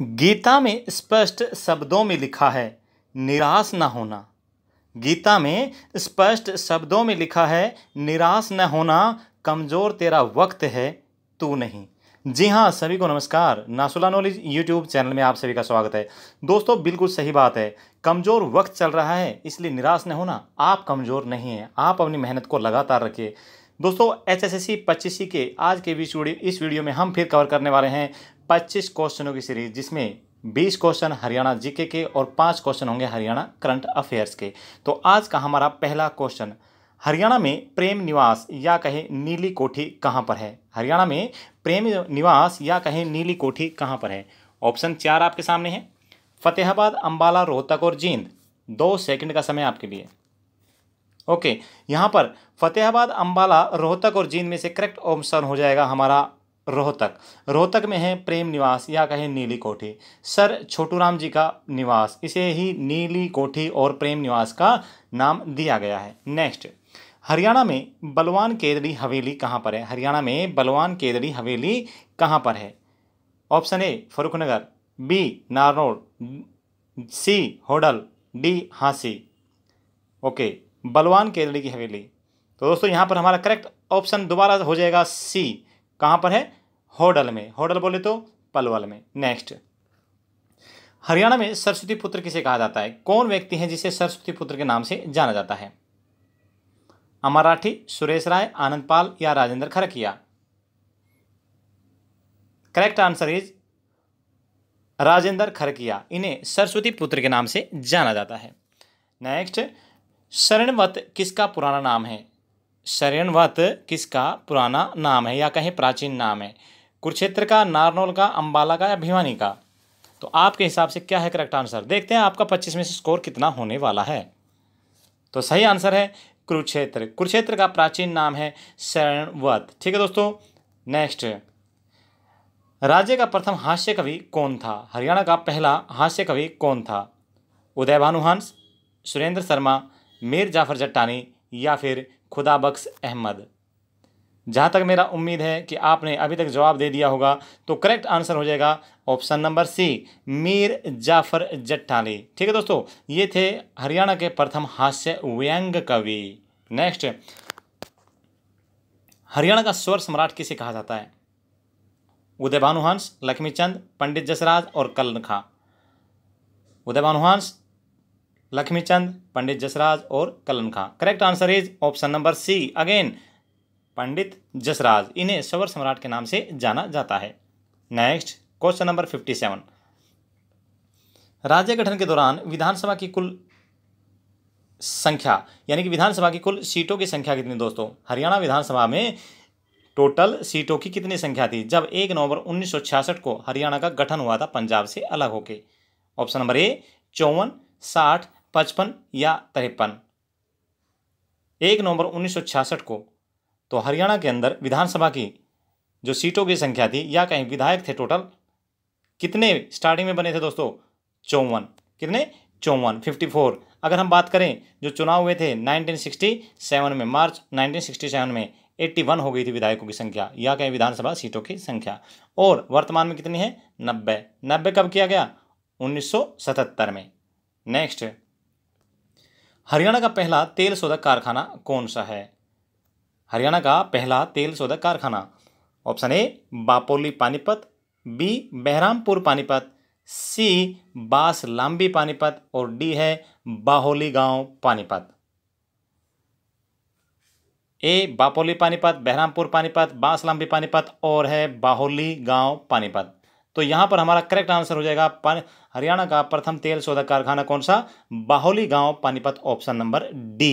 गीता में स्पष्ट शब्दों में लिखा है निराश न होना गीता में स्पष्ट शब्दों में लिखा है निराश न होना कमज़ोर तेरा वक्त है तू नहीं जी हाँ सभी को नमस्कार नासुला नॉलेज यूट्यूब चैनल में आप सभी का स्वागत है दोस्तों बिल्कुल सही बात है कमज़ोर वक्त चल रहा है इसलिए निराश न होना आप कमज़ोर नहीं हैं आप अपनी मेहनत को लगातार रखिए दोस्तों एच एस एस सी पच्चीस के आज के बीच इस वीडियो में हम फिर कवर करने वाले हैं पच्चीस क्वेश्चनों की सीरीज जिसमें बीस क्वेश्चन हरियाणा जीके के और पाँच क्वेश्चन होंगे हरियाणा करंट अफेयर्स के तो आज का हमारा पहला क्वेश्चन हरियाणा में प्रेम निवास या कहें नीली कोठी कहाँ पर है हरियाणा में प्रेम निवास या कहें नीली कोठी कहाँ पर है ऑप्शन चार आपके सामने है फतेहाबाद अम्बाला रोहतक और जींद दो सेकंड का समय आपके लिए ओके यहाँ पर फतेहाबाद अम्बाला रोहतक और जींद में से करेक्ट ऑप्शन हो जाएगा हमारा रोहतक रोहतक में है प्रेम निवास या कहें नीली कोठी सर छोटू राम जी का निवास इसे ही नीली कोठी और प्रेम निवास का नाम दिया गया है नेक्स्ट हरियाणा में बलवान केदड़ी हवेली कहाँ पर है हरियाणा में बलवान केदड़ी हवेली कहाँ पर है option A Farrukhnagar B Narnaul C Hodal D Hansi okay Balwan Kerli की हवेली तो दोस्तों यहाँ पर हमारा करेक्ट ऑप्शन दोबारा हो जाएगा सी कहाँ पर है होडल में होडल बोले तो पलवल में नेक्स्ट हरियाणा में सरस्वती पुत्र किसे कहा जाता है कौन व्यक्ति है जिसे सरस्वती पुत्र के नाम से जाना जाता है अमर राठी सुरेश राय आनंद पाल या Rajendra Kharkiya correct answer is Rajendra Kharkiya इन्हें सरस्वती पुत्र के नाम से जाना जाता है नेक्स्ट शरणवत किसका पुराना नाम है शरणवत किसका पुराना नाम है या कहें प्राचीन नाम है कुरुक्षेत्र का नारनौल का अम्बाला का या भिवानी का तो आपके हिसाब से क्या है करेक्ट आंसर देखते हैं आपका पच्चीस में से स्कोर कितना होने वाला है तो सही आंसर है कुरुक्षेत्र कुरुक्षेत्र का प्राचीन नाम है शरणवत ठीक है दोस्तों नेक्स्ट राज्य का प्रथम हास्य कवि कौन था हरियाणा का पहला हास्य कवि कौन था उदय भानुहंस सुरेंद्र शर्मा मेर जाफ़र जट्टानी या फिर खुदा बख्श अहमद जहाँ तक मेरा उम्मीद है कि आपने अभी तक जवाब दे दिया होगा तो करेक्ट आंसर हो जाएगा option number C Mir Jafar Jattani ठीक है दोस्तों ये थे हरियाणा के प्रथम हास्य व्यंग कवि नेक्स्ट हरियाणा का स्वर सम्राट किसे कहा जाता है उदय भानुहंस लक्ष्मीचंद पंडित जसराज और कलन खां उदय भानुहंस लक्ष्मीचंद पंडित जसराज और Kalan Khan correct answer is option number C again Pandit Jasraj इन्हें सवर सम्राट के नाम से जाना जाता है next question number fifty seven राज्य गठन के दौरान विधानसभा की कुल संख्या यानी कि विधानसभा की कुल सीटों की संख्या कितनी दोस्तों हरियाणा विधानसभा में टोटल सीटों की कितनी संख्या थी जब एक नवंबर उन्नीस को हरियाणा का गठन हुआ था पंजाब से अलग होके ऑप्शन नंबर ए चौवन साठ पचपन या तिरपन एक नवंबर उन्नीस को तो हरियाणा के अंदर विधानसभा की जो सीटों की संख्या थी या कहीं विधायक थे टोटल कितने स्टार्टिंग में बने थे दोस्तों चौवन कितने चौवन फिफ्टी फोर अगर हम बात करें जो चुनाव हुए थे 1967 में मार्च 1967 में 81 हो गई थी विधायकों की संख्या या कहीं विधानसभा सीटों की संख्या और वर्तमान में कितनी है नब्बे नब्बे कब किया गया उन्नीस में नेक्स्ट हरियाणा का पहला तेल शोधक कारखाना कौन सा है हरियाणा का पहला तेल शोधक कारखाना option A Bapoli Panipat B Baharampur Panipat C Bas Lambi Panipat और डी है बाहोली गांव पानीपत ए बापोली पानीपत बहरामपुर पानीपत बास लांबी पानीपत और है बाहोली गांव पानीपत तो यहाँ पर हमारा करेक्ट आंसर हो जाएगा हरियाणा का प्रथम तेल शोधक कारखाना कौन सा बाहुली गांव पानीपत ऑप्शन नंबर डी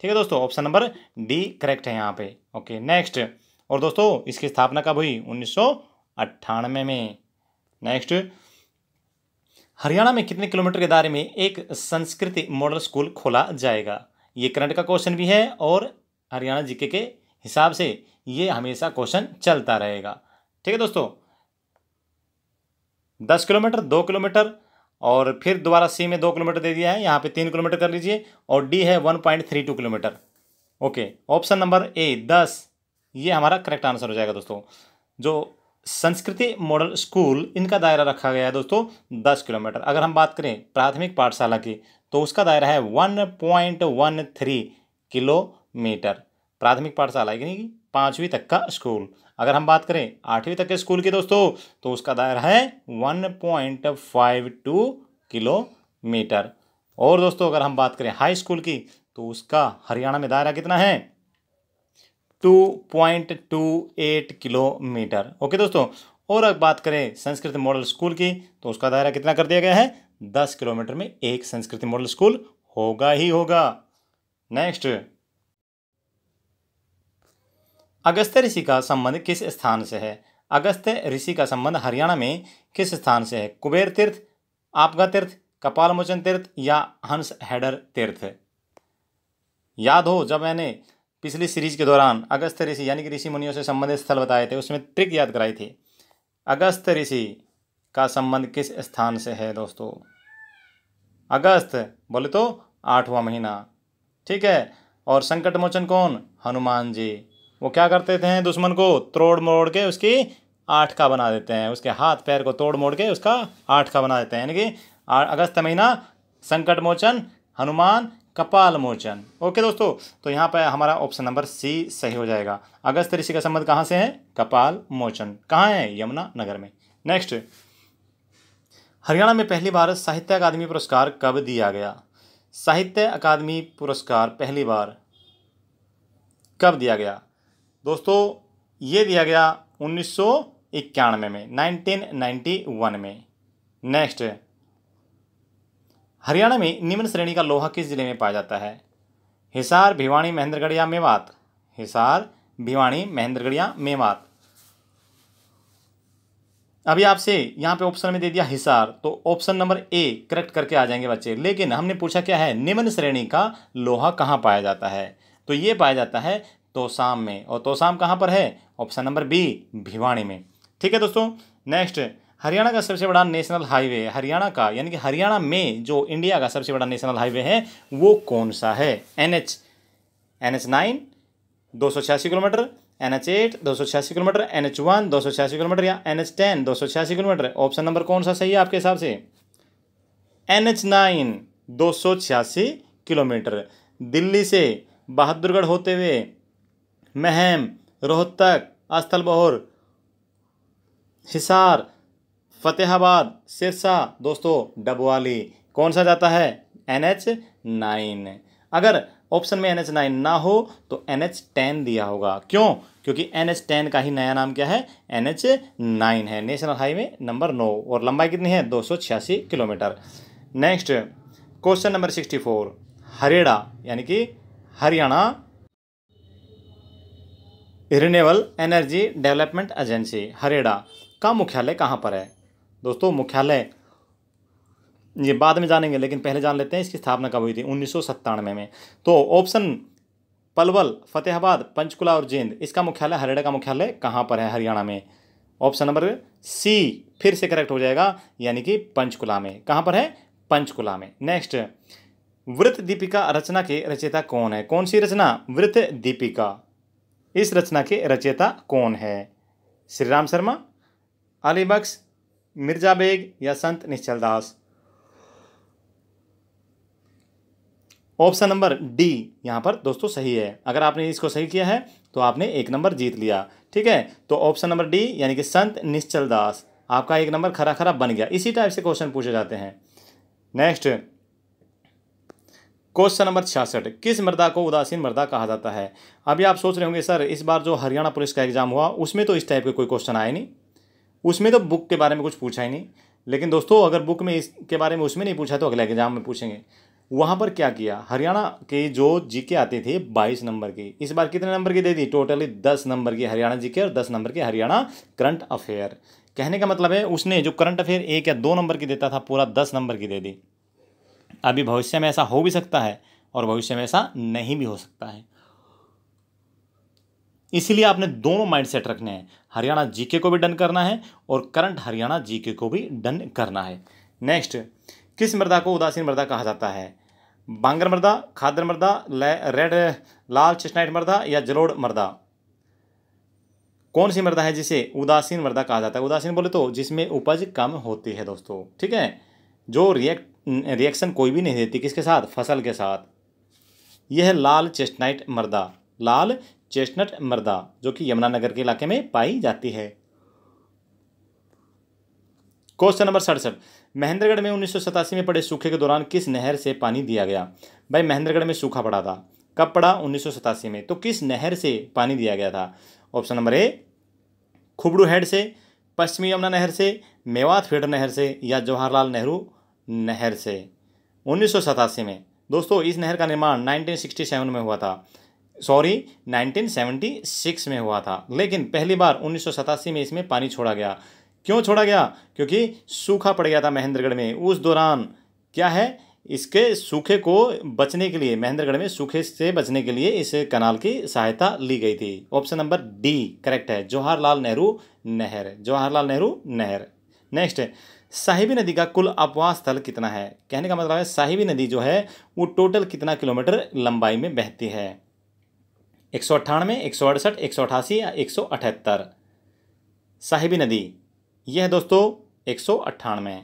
ठीक है दोस्तों ऑप्शन नंबर डी करेक्ट है यहाँ पे ओके नेक्स्ट और दोस्तों इसकी स्थापना कब हुई उन्नीस में नेक्स्ट हरियाणा में कितने किलोमीटर के दायरे में एक संस्कृति मॉडल स्कूल खोला जाएगा ये करंट का क्वेश्चन भी है और हरियाणा जीके के हिसाब से ये हमेशा क्वेश्चन चलता रहेगा ठीक है दोस्तों दस किलोमीटर दो किलोमीटर और फिर दोबारा सी में दो किलोमीटर दे दिया है यहाँ पे तीन किलोमीटर कर लीजिए और डी है one point three two kilometre okay option number A दस ये हमारा करेक्ट आंसर हो जाएगा दोस्तों जो संस्कृति मॉडल स्कूल इनका दायरा रखा गया है दोस्तों दस किलोमीटर अगर हम बात करें प्राथमिक पाठशाला की तो उसका दायरा है one point one three kilometre प्राथमिक पाठशाला यानी कि पाँचवीं तक का स्कूल अगर हम बात करें आठवीं तक के स्कूल की दोस्तों तो उसका दायरा है one point five two kilometre और दोस्तों अगर हम बात करें हाई स्कूल की तो उसका हरियाणा में दायरा कितना है two point two eight kilometre okay दोस्तों और अगर बात करें संस्कृत मॉडल स्कूल की तो उसका दायरा कितना कर दिया गया है दस किलोमीटर में एक संस्कृति मॉडल स्कूल होगा ही होगा नेक्स्ट अगस्त्य ऋषि का संबंध किस स्थान से है अगस्त्य ऋषि का संबंध हरियाणा में किस स्थान से है कुबेर तीर्थ आपका तीर्थ कपालमोचन तीर्थ या हंस हैडर तीर्थ याद हो जब मैंने पिछली सीरीज के दौरान अगस्त ऋषि यानी कि ऋषि मुनियों से संबंधित स्थल बताए थे उसमें ट्रिक याद कराई थी अगस्त ऋषि का संबंध किस स्थान से है दोस्तों अगस्त बोले तो आठवां महीना ठीक है और संकट मोचन कौन हनुमान जी वो क्या करते थे दुश्मन को तोड़ मोड़ के उसकी आठ का बना देते हैं उसके हाथ पैर को तोड़ मोड़ के उसका आठ का बना देते हैं यानी कि अगस्त महीना संकट मोचन हनुमान कपाल मोचन ओके दोस्तों तो यहाँ पर हमारा ऑप्शन नंबर सी सही हो जाएगा अगस्त ऋषि का संबंध कहाँ से है कपाल मोचन कहाँ है यमुना नगर में नेक्स्ट हरियाणा में पहली बार साहित्य अकादमी पुरस्कार कब दिया गया साहित्य अकादमी पुरस्कार पहली बार कब दिया गया दोस्तों ये दिया गया उन्नीस इक्यानवे में 1991 में नेक्स्ट हरियाणा में निम्न श्रेणी का लोहा किस जिले में पाया जाता है हिसार भिवानी महेंद्रगढ़ या मेवात हिसार भिवानी महेंद्रगढ़ या मेवात अभी आपसे यहाँ पे ऑप्शन में दे दिया हिसार तो ऑप्शन नंबर ए करेक्ट करके आ जाएंगे बच्चे लेकिन हमने पूछा क्या है निम्न श्रेणी का लोहा कहाँ पाया जाता है तो ये पाया जाता है तोसाम में और तोसाम कहाँ पर है ऑप्शन नंबर बी भिवाणी में ठीक है दोस्तों नेक्स्ट हरियाणा का सबसे बड़ा नेशनल हाईवे हरियाणा का यानी कि हरियाणा में जो इंडिया का सबसे बड़ा नेशनल हाईवे है वो कौन सा है N H N H nine दो सौ छियासी किलोमीटर एन एच एट दो सौ छियासी किलोमीटर एन एच वन दो सौ छियासी किलोमीटर या एन एच टेन दो सौ छियासी किलोमीटर ऑप्शन नंबर कौन सा सही है आपके हिसाब से एन एच नाइन दो सौ छियासी किलोमीटर दिल्ली से बहादुरगढ़ होते हुए महम रोहतक अस्तलबहर हिसार फतेहाबाद सिरसा दोस्तों डबवाली कौन सा जाता है एन एच नाइन अगर ऑप्शन में एन एच नाइन ना हो तो एन एच टेन दिया होगा क्यों क्योंकि एन एच टेन का ही नया नाम क्या है एन एच नाइन है नेशनल हाईवे नंबर नौ और लंबाई कितनी है दो सौ छियासी kilometre next question number sixty four HAREDA यानी कि Haryana renewable energy development agency HAREDA का मुख्यालय कहाँ पर है दोस्तों मुख्यालय ये बाद में जानेंगे लेकिन पहले जान लेते हैं इसकी स्थापना कब हुई थी उन्नीस में, में तो ऑप्शन पलवल फतेहाबाद पंचकुला और जींद इसका मुख्यालय हरेडा का मुख्यालय कहाँ पर है हरियाणा में ऑप्शन नंबर सी फिर से करेक्ट हो जाएगा यानी कि पंचकुला में कहाँ पर है पंचकुला में नेक्स्ट वृत्त दीपिका रचना के रचयिता कौन है कौन सी रचना वृत्त दीपिका इस रचना के रचयिता कौन है श्री राम शर्मा अली बख्श मिर्जा बेग या Sant Nishchal Das option number D यहां पर दोस्तों सही है अगर आपने इसको सही किया है तो आपने एक नंबर जीत लिया ठीक है तो ऑप्शन नंबर डी यानी कि संत निश्चल दास आपका एक नंबर खरा खरा बन गया इसी टाइप से क्वेश्चन पूछे जाते हैं नेक्स्ट क्वेश्चन नंबर छियासठ किस मृदा को उदासीन मृदा कहा जाता है अभी आप सोच रहे होंगे सर इस बार जो हरियाणा पुलिस का एग्जाम हुआ उसमें तो इस टाइप के कोई क्वेश्चन आए नहीं उसमें तो बुक के बारे में कुछ पूछा ही नहीं लेकिन दोस्तों अगर बुक में इसके बारे में उसमें नहीं पूछा तो अगले एग्जाम में पूछेंगे वहाँ पर क्या किया हरियाणा के जो जी के आते थे बाईस नंबर की इस बार कितने नंबर की दे दी टोटली दस नंबर की हरियाणा के और दस नंबर की हरियाणा करंट अफेयर कहने का मतलब है उसने जो करंट अफेयर एक या दो नंबर की देता था पूरा दस नंबर की दे दी अभी भविष्य में ऐसा हो भी सकता है और भविष्य में ऐसा नहीं भी हो सकता है इसीलिए आपने दोनों माइंड सेट रखने हैं हरियाणा जीके को भी डन करना है और करंट हरियाणा जीके को भी डन करना है नेक्स्ट किस मृदा को उदासीन मृदा कहा जाता है बांगर मृदा खादर मृदा रेड लाल चेस्टनाइट मृदा या जलोड़ मृदा कौन सी मृदा है जिसे उदासीन मृदा कहा जाता है उदासीन बोले तो जिसमें उपज कम होती है दोस्तों ठीक है जो रिएक्ट रिएक्शन कोई भी नहीं देती किसके साथ फसल के साथ यह है लाल चेस्टनाइट मर्दा लाल चेस्टनट मर्दा जो कि यमुनानगर के इलाके में पाई जाती है क्वेश्चन नंबर सड़सठ महेंद्रगढ़ में उन्नीस में पड़े सूखे के दौरान किस नहर से पानी दिया गया भाई महेंद्रगढ़ में सूखा पड़ा था कब पड़ा उन्नीस में तो किस नहर से पानी दिया गया था option number A Khubru head से पश्चिमी यमुना नहर से मेवात फेडर नहर से या जवाहरलाल नेहरू नहर से उन्नीस में दोस्तों इस नहर का निर्माण 1967 में हुआ था सॉरी 1976 में हुआ था लेकिन पहली बार उन्नीस में इसमें पानी छोड़ा गया क्यों छोड़ा गया क्योंकि सूखा पड़ गया था महेंद्रगढ़ में उस दौरान क्या है इसके सूखे को बचने के लिए महेंद्रगढ़ में सूखे से बचने के लिए इस कनाल की सहायता ली गई थी ऑप्शन नंबर डी करेक्ट है जवाहरलाल नेहरू नहर जवाहरलाल नेहरू नहर नेक्स्ट साहिबी नदी का कुल अपवाह स्थल कितना है कहने का मतलब है साहिबी नदी जो है वो टोटल कितना किलोमीटर लंबाई में बहती है एक सौ अट्ठानवे एक सौ अड़सठ एक सौ अठासी या एक सौ अठहत्तर साहिबी नदी यह है दोस्तों एक सौ अट्ठानवे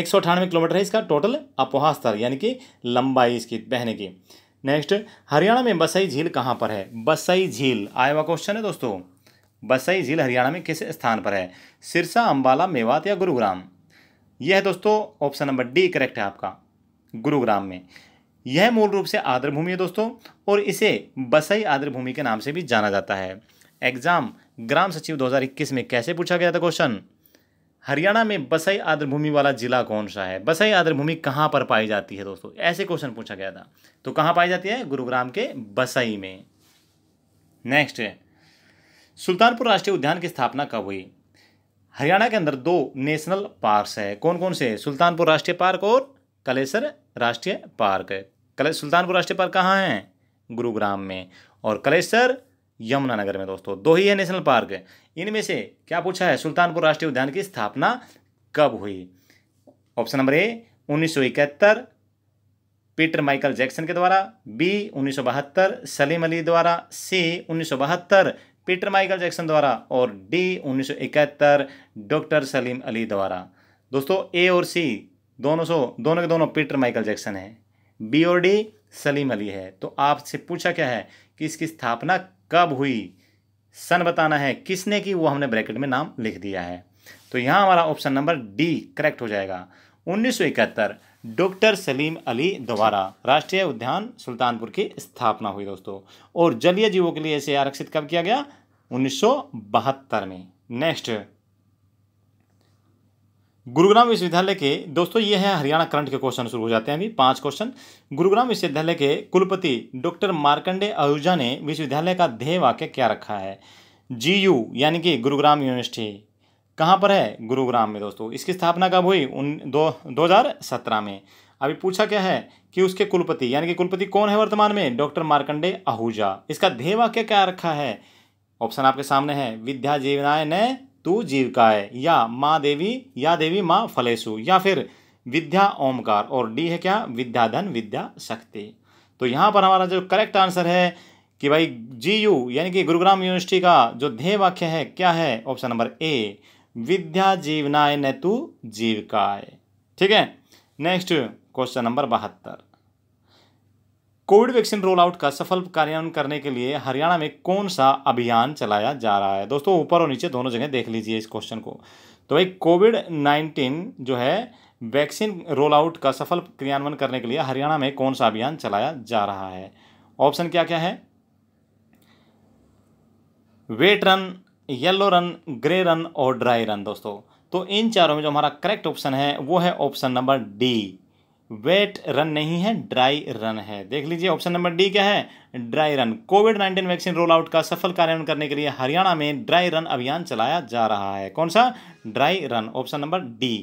एक सौ अठानवे किलोमीटर है इसका टोटल अपवाह स्थल यानी कि लंबाई इसकी बहने की नेक्स्ट हरियाणा में बसई झील कहाँ पर है बसई झील आया हुआ क्वेश्चन है दोस्तों बसई झील हरियाणा में किस स्थान पर है सिरसा अम्बाला मेवात या गुरुग्राम यह है दोस्तों ऑप्शन नंबर डी करेक्ट है आपका गुरुग्राम में यह मूल रूप से आर्द्र भूमि है दोस्तों और इसे बसई आर्द्र भूमि के नाम से भी जाना जाता है एग्जाम ग्राम सचिव 2021 में कैसे पूछा गया था क्वेश्चन हरियाणा में बसई आर्द्र भूमि वाला जिला कौन सा है बसई आर्द्र भूमि कहाँ पर पाई जाती है दोस्तों ऐसे क्वेश्चन पूछा गया था तो कहाँ पाई जाती है गुरुग्राम के बसई में नेक्स्ट है सुल्तानपुर राष्ट्रीय उद्यान की स्थापना कब हुई हरियाणा के अंदर दो नेशनल पार्क्स है कौन कौन से सुल्तानपुर राष्ट्रीय पार्क और कलेसर राष्ट्रीय पार्क कले सुल्तानपुर राष्ट्रीय पार्क कहाँ है गुरुग्राम में और कलेसर यमुनानगर में दोस्तों दो ही है नेशनल पार्क इनमें से क्या पूछा है सुल्तानपुर राष्ट्रीय उद्यान की स्थापना कब हुई ऑप्शन नंबर ए उन्नीस पीटर माइकल जैक्सन के द्वारा बी उन्नीस सलीम अली द्वारा सी उन्नीस पीटर माइकल जैक्सन द्वारा और डी 1971 डॉक्टर सलीम अली द्वारा दोस्तों ए और सी दोनों सो दोनों के दोनों पीटर माइकल जैक्सन है बी और डी सलीम अली है तो आपसे पूछा क्या है कि इसकी स्थापना कब हुई सन बताना है किसने की वो हमने ब्रैकेट में नाम लिख दिया है तो यहाँ हमारा ऑप्शन नंबर डी करेक्ट हो जाएगा उन्नीस डॉक्टर सलीम अली द्वारा राष्ट्रीय उद्यान सुल्तानपुर की स्थापना हुई दोस्तों और जलीय जीवों के लिए इसे आरक्षित कब किया गया उन्नीस में नेक्स्ट गुरुग्राम विश्वविद्यालय के दोस्तों ये है हरियाणा करंट के क्वेश्चन शुरू हो जाते हैं अभी पांच क्वेश्चन गुरुग्राम विश्वविद्यालय के कुलपति डॉक्टर मार्कंडे आहूजा ने विश्वविद्यालय का ध्येय वाक्य क्या रखा है जीयू यानी कि गुरुग्राम यूनिवर्सिटी कहाँ पर है गुरुग्राम में दोस्तों इसकी स्थापना कब हुई उन दो दो हज़ार सत्रह में अभी पूछा क्या है कि उसके कुलपति यानी कि कुलपति कौन है वर्तमान में डॉक्टर मार्कंडे आहूजा इसका धेवा क्या क्या रखा है ऑप्शन आपके सामने है विद्या जीवनाय ने तू जीविकाय या माँ देवी या देवी माँ फलेसु या फिर विद्या ओमकार और डी है क्या विद्याधन विद्या शक्ति तो यहाँ पर हमारा जो करेक्ट आंसर है कि भाई जी यू यानी कि गुरुग्राम यूनिवर्सिटी का जो ध्येय वाक्य है क्या है ऑप्शन नंबर ए विद्या जीवनाय न तो जीविकाय ठीक है नेक्स्ट क्वेश्चन नंबर बहत्तर कोविड वैक्सीन रोल आउट का सफल कार्यान्वयन करने के लिए हरियाणा में कौन सा अभियान चलाया जा रहा है दोस्तों ऊपर और नीचे दोनों जगह देख लीजिए इस क्वेश्चन को तो एक कोविड नाइन्टीन जो है वैक्सीन रोल आउट का सफल क्रियान्वयन करने के लिए हरियाणा में कौन सा अभियान चलाया जा रहा है ऑप्शन क्या क्या है wet run yellow run grey run और ड्राई रन दोस्तों तो इन चारों में जो हमारा करेक्ट ऑप्शन है वो है option number D wet run नहीं है ड्राई रन है देख लीजिए ऑप्शन नंबर डी क्या है dry run COVID nineteen vaccine roll out का सफल कार्यान्वयन करने के लिए हरियाणा में ड्राई रन अभियान चलाया जा रहा है कौन सा dry run option number D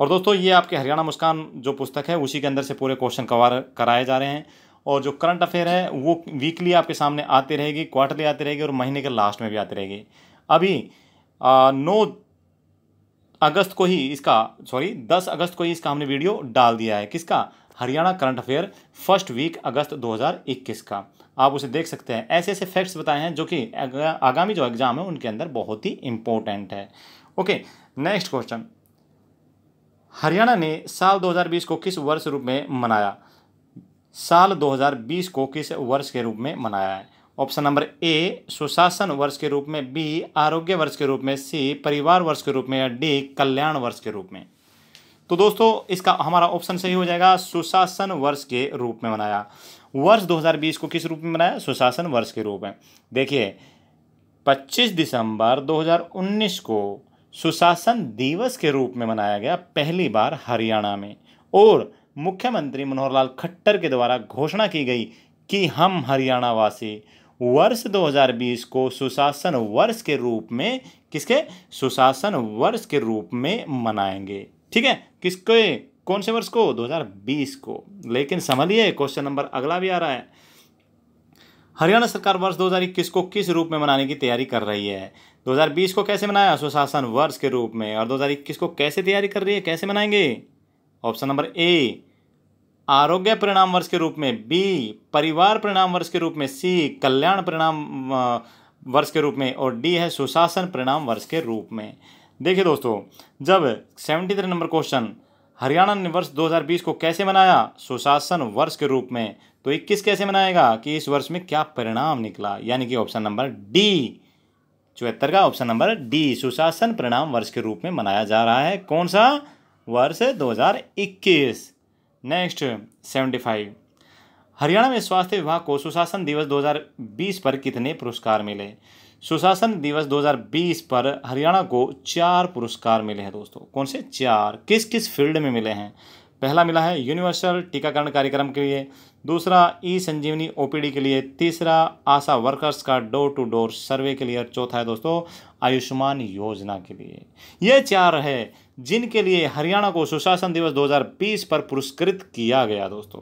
और दोस्तों ये आपके हरियाणा मुस्कान जो पुस्तक है उसी के अंदर से पूरे क्वेश्चन कवर कराए जा रहे हैं और जो करंट अफेयर है वो वीकली आपके सामने आते रहेगी क्वार्टरली आते रहेगी और महीने के लास्ट में भी आते रहेगी अभी नौ अगस्त को ही इसका सॉरी दस अगस्त को ही इसका हमने वीडियो डाल दिया है किसका Haryana current affair first week अगस्त 2021 का आप उसे देख सकते हैं ऐसे ऐसे फैक्ट्स बताए हैं जो कि आगामी जो एग्ज़ाम है उनके अंदर बहुत ही इम्पोर्टेंट है ओके नेक्स्ट क्वेश्चन हरियाणा ने साल 2020 को किस वर्ष रूप में मनाया साल 2020 को किस वर्ष के रूप में मनाया है ऑप्शन नंबर ए सुशासन वर्ष के रूप में बी आरोग्य वर्ष के रूप में सी परिवार वर्ष के रूप में या डी कल्याण वर्ष के रूप में तो दोस्तों इसका हमारा ऑप्शन सही हो जाएगा सुशासन वर्ष के रूप में मनाया वर्ष 2020 को किस रूप में मनाया सुशासन वर्ष के रूप में देखिए 25 दिसंबर 2019 को सुशासन दिवस के रूप में मनाया गया पहली बार हरियाणा में और मुख्यमंत्री मनोहर लाल खट्टर के द्वारा घोषणा की गई कि हम हरियाणा वासी वर्ष 2020 को सुशासन वर्ष के रूप में किसके सुशासन वर्ष के रूप में मनाएंगे ठीक है किसके कौन से वर्ष को 2020 को लेकिन संभलिए क्वेश्चन नंबर अगला भी आ रहा है हरियाणा सरकार वर्ष 2021 को किस रूप में मनाने की तैयारी कर रही है 2020 को कैसे मनाया सुशासन वर्ष के रूप में और 2021 को कैसे तैयारी कर रही है कैसे मनाएंगे ऑप्शन नंबर ए आरोग्य परिणाम वर्ष के रूप में बी परिवार परिणाम वर्ष के रूप में सी कल्याण परिणाम वर्ष के रूप में और डी है सुशासन परिणाम वर्ष के रूप में देखिए दोस्तों जब seventy three number question Haryana ने वर्ष 2020 को कैसे मनाया सुशासन वर्ष के रूप में तो इक्कीस कैसे मनाएगा कि इस वर्ष में क्या परिणाम निकला यानी कि ऑप्शन नंबर डी चौहत्तर का ऑप्शन नंबर डी सुशासन परिणाम वर्ष के रूप में मनाया जा रहा है कौन सा वर्ष 2021 नेक्स्ट सेवेंटी फाइव हरियाणा में स्वास्थ्य विभाग को सुशासन दिवस 2020 पर कितने पुरस्कार मिले सुशासन दिवस 2020 पर हरियाणा को चार पुरस्कार मिले हैं दोस्तों कौन से चार किस किस फील्ड में मिले हैं पहला मिला है यूनिवर्सल टीकाकरण कार्यक्रम के लिए दूसरा ई संजीवनी ओपीडी के लिए तीसरा आशा वर्कर्स का डोर टू डोर सर्वे के लिए चौथा है दोस्तों आयुष्मान योजना के लिए ये चार है जिनके लिए हरियाणा को सुशासन दिवस 2020 पर पुरस्कृत किया गया दोस्तों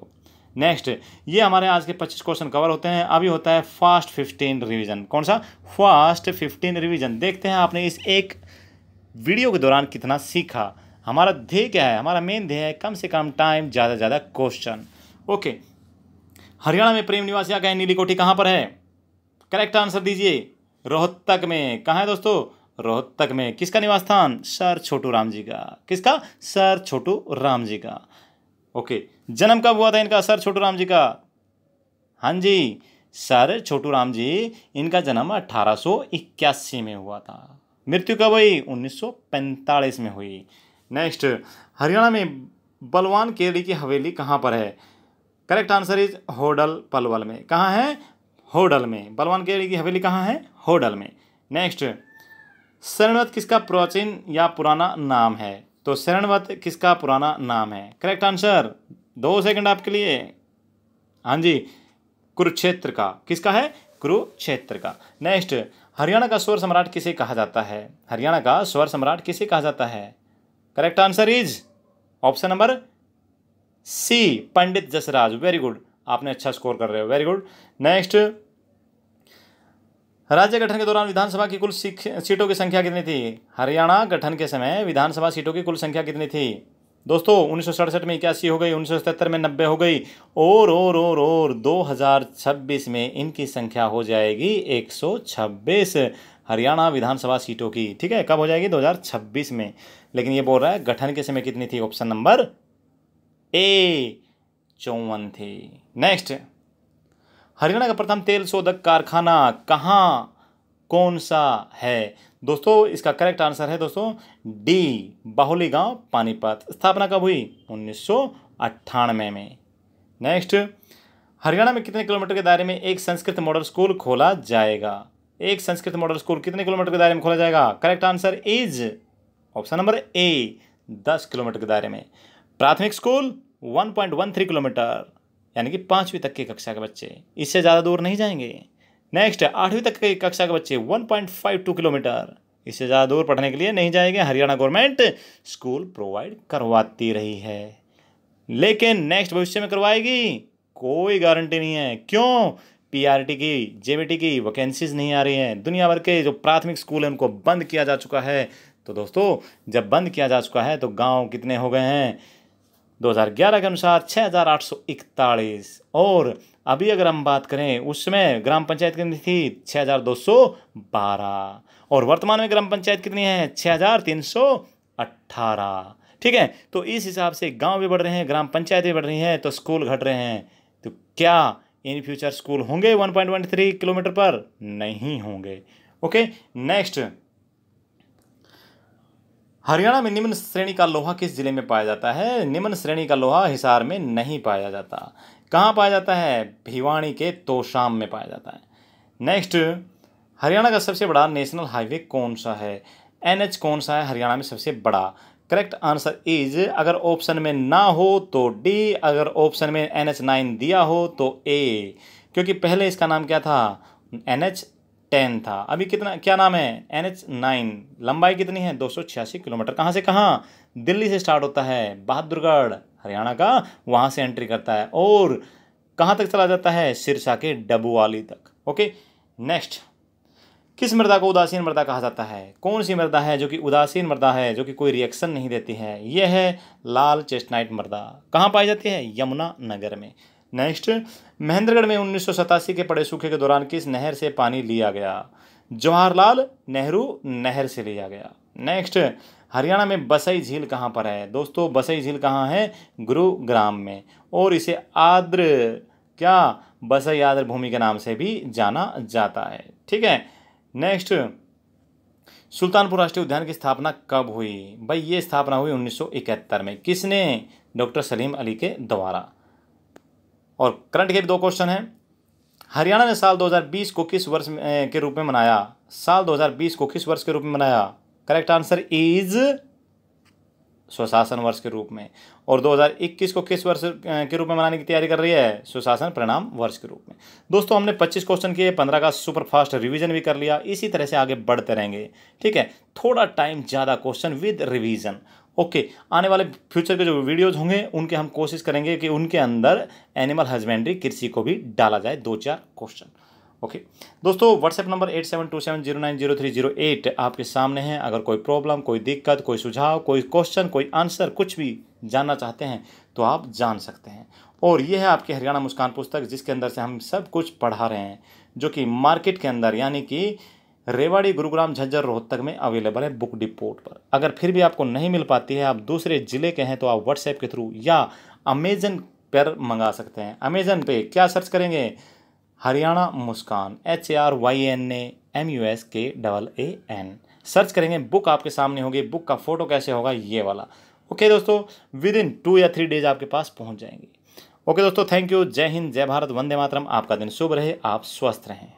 नेक्स्ट ये हमारे आज के 25 क्वेश्चन कवर होते हैं अभी होता है फास्ट 15 रिवीजन कौन सा फास्ट 15 रिवीजन देखते हैं आपने इस एक वीडियो के दौरान कितना सीखा हमारा ध्येय क्या है हमारा मेन ध्येय है कम से कम टाइम ज़्यादा से ज़्यादा क्वेश्चन ओके हरियाणा में प्रेम निवासिया कहें नीली कोठी कहाँ पर है करेक्ट आंसर दीजिए रोहतक में कहाँ है दोस्तों रोहतक में किसका निवास स्थान सर छोटू राम जी का किसका सर छोटू राम जी का ओके जन्म कब हुआ था इनका सर छोटू राम जी का हाँ जी सर छोटू राम जी इनका जन्म अठारह में हुआ था मृत्यु कब हुई 1945 में हुई नेक्स्ट हरियाणा में बलवान केरी की हवेली कहाँ पर है correct answer is Hodal Palwal में कहाँ है होडल में बलवान की हवेली कहाँ है होडल में नेक्स्ट शरणवत किसका प्राचीन या पुराना नाम है तो शरणवत किसका पुराना नाम है करेक्ट आंसर दो सेकंड आपके लिए हाँ जी कुरुक्षेत्र का किसका है कुरुक्षेत्र का नेक्स्ट हरियाणा का स्वर सम्राट किसे कहा जाता है हरियाणा का स्वर सम्राट किसे कहा जाता है correct answer is option number C Pandit Jasraj very good आपने अच्छा स्कोर कर रहे हो वेरी गुड नेक्स्ट राज्य गठन के दौरान विधानसभा की कुल सीटों की संख्या कितनी थी हरियाणा गठन के समय विधानसभा सीटों की कुल संख्या कितनी थी दोस्तों उन्नीस में इक्यासी हो गई उन्नीस में नब्बे हो गई और और और और 2026 में इनकी संख्या हो जाएगी 126 हरियाणा विधानसभा सीटों की ठीक है कब हो जाएगी 2026 में लेकिन ये बोल रहा है गठन के समय कितनी थी ऑप्शन नंबर ए चौवन थे नेक्स्ट हरियाणा का प्रथम तेल शोधक कारखाना कहाँ कौन सा है दोस्तों इसका करेक्ट आंसर है दोस्तों डी बाहुली गांव पानीपत स्थापना कब हुई उन्नीस में नेक्स्ट हरियाणा में कितने किलोमीटर के दायरे में एक संस्कृत मॉडल स्कूल खोला जाएगा एक संस्कृत मॉडल स्कूल कितने किलोमीटर के दायरे में खोला जाएगा correct answer is option number A दस किलोमीटर के दायरे में प्राथमिक स्कूल 1.13 किलोमीटर यानी कि पाँचवीं तक की कक्षा के बच्चे इससे ज़्यादा दूर नहीं जाएंगे नेक्स्ट आठवीं तक की कक्षा के बच्चे 1.52 किलोमीटर इससे ज़्यादा दूर पढ़ने के लिए नहीं जाएंगे हरियाणा गवर्नमेंट स्कूल प्रोवाइड करवाती रही है लेकिन नेक्स्ट भविष्य में करवाएगी कोई गारंटी नहीं है क्यों पीआरटी की जे की वैकेंसीज नहीं आ रही हैं दुनिया भर के जो प्राथमिक स्कूल हैं उनको बंद किया जा चुका है तो दोस्तों जब बंद किया जा चुका है तो गांव कितने हो गए हैं 2011 के अनुसार छः और अभी अगर हम बात करें उसमें ग्राम पंचायत कितनी थी 6,212 और वर्तमान में ग्राम पंचायत कितनी है 6,318 ठीक है तो इस हिसाब से गांव भी बढ़ रहे हैं ग्राम पंचायत भी बढ़ रही हैं तो स्कूल घट रहे हैं तो क्या इन फ्यूचर स्कूल होंगे 1.13 किलोमीटर पर नहीं होंगे ओके नेक्स्ट हरियाणा में निम्न श्रेणी का लोहा किस जिले में पाया जाता है निम्न श्रेणी का लोहा हिसार में नहीं पाया जाता कहाँ पाया जाता है भिवाणी के तोशाम में पाया जाता है नेक्स्ट हरियाणा का सबसे बड़ा नेशनल हाईवे कौन सा है एन कौन सा है हरियाणा में सबसे बड़ा करेक्ट आंसर इज अगर ऑप्शन में ना हो तो डी अगर ऑप्शन में एन एच नाइन दिया हो तो ए क्योंकि पहले इसका नाम क्या था एन एच टेन था अभी कितना क्या नाम है एन एच नाइन लंबाई कितनी है दो सौ छियासी किलोमीटर कहाँ से कहाँ दिल्ली से स्टार्ट होता है बहादुरगढ़ हरियाणा का वहाँ से एंट्री करता है और कहाँ तक चला जाता है सिरसा के डबुवाली तक ओके नेक्स्ट किस मृदा को उदासीन मृदा कहा जाता है कौन सी मृदा है जो कि उदासीन मृदा है जो कि कोई रिएक्शन नहीं देती है यह है लाल चेस्टनाइट मृदा कहाँ पाई जाती है यमुना नगर में नेक्स्ट महेंद्रगढ़ में उन्नीस के पड़े सूखे के दौरान किस नहर से पानी लिया गया जवाहरलाल नेहरू नहर से लिया गया नेक्स्ट हरियाणा में बसई झील कहाँ पर है दोस्तों बसई झील कहाँ है गुरुग्राम में और इसे आद्र क्या बसई आद्र भूमि के नाम से भी जाना जाता है ठीक है नेक्स्ट सुल्तानपुर राष्ट्रीय उद्यान की स्थापना कब हुई भाई ये स्थापना हुई 1971 में किसने डॉक्टर सलीम अली के द्वारा और करंट के भी दो क्वेश्चन हैं हरियाणा ने साल 2020 को किस वर्ष के रूप में मनाया साल 2020 को किस वर्ष के रूप में मनाया करेक्ट आंसर इज स्वशासन वर्ष के रूप में और 2021 को किस वर्ष के रूप में मनाने की तैयारी कर रही है सुशासन परिणाम वर्ष के रूप में दोस्तों हमने 25 क्वेश्चन किए 15 का सुपर फास्ट रिवीजन भी कर लिया इसी तरह से आगे बढ़ते रहेंगे ठीक है थोड़ा टाइम ज़्यादा क्वेश्चन विद रिवीजन ओके आने वाले फ्यूचर के जो वीडियोज़ होंगे उनके हम कोशिश करेंगे कि उनके अंदर एनिमल हस्बेंड्री कृषि को भी डाला जाए दो चार क्वेश्चन ओके दोस्तों WhatsApp number eight seven two seven zero nine zero three zero eight आपके सामने हैं अगर कोई प्रॉब्लम कोई दिक्कत कोई सुझाव कोई क्वेश्चन कोई आंसर कुछ भी जानना चाहते हैं तो आप जान सकते हैं और ये है आपके हरियाणा मुस्कान पुस्तक जिसके अंदर से हम सब कुछ पढ़ा रहे हैं जो कि मार्केट के अंदर यानी कि रेवाड़ी गुरुग्राम झज्जर रोहतक में अवेलेबल है बुक डिपोर्ट पर अगर फिर भी आपको नहीं मिल पाती है आप दूसरे ज़िले के हैं तो आप व्हाट्सएप के थ्रू या अमेजन पर मंगा सकते हैं अमेजन पे क्या सर्च करेंगे Haryana Muskan H A R Y N A M U S K double A N search करेंगे बुक आपके सामने होगी बुक का फ़ोटो कैसे होगा ये वाला ओके दोस्तों विद इन टू या थ्री डेज आपके पास पहुंच जाएंगे ओके दोस्तों थैंक यू जय हिंद जय भारत वंदे मातरम आपका दिन शुभ रहे आप स्वस्थ रहें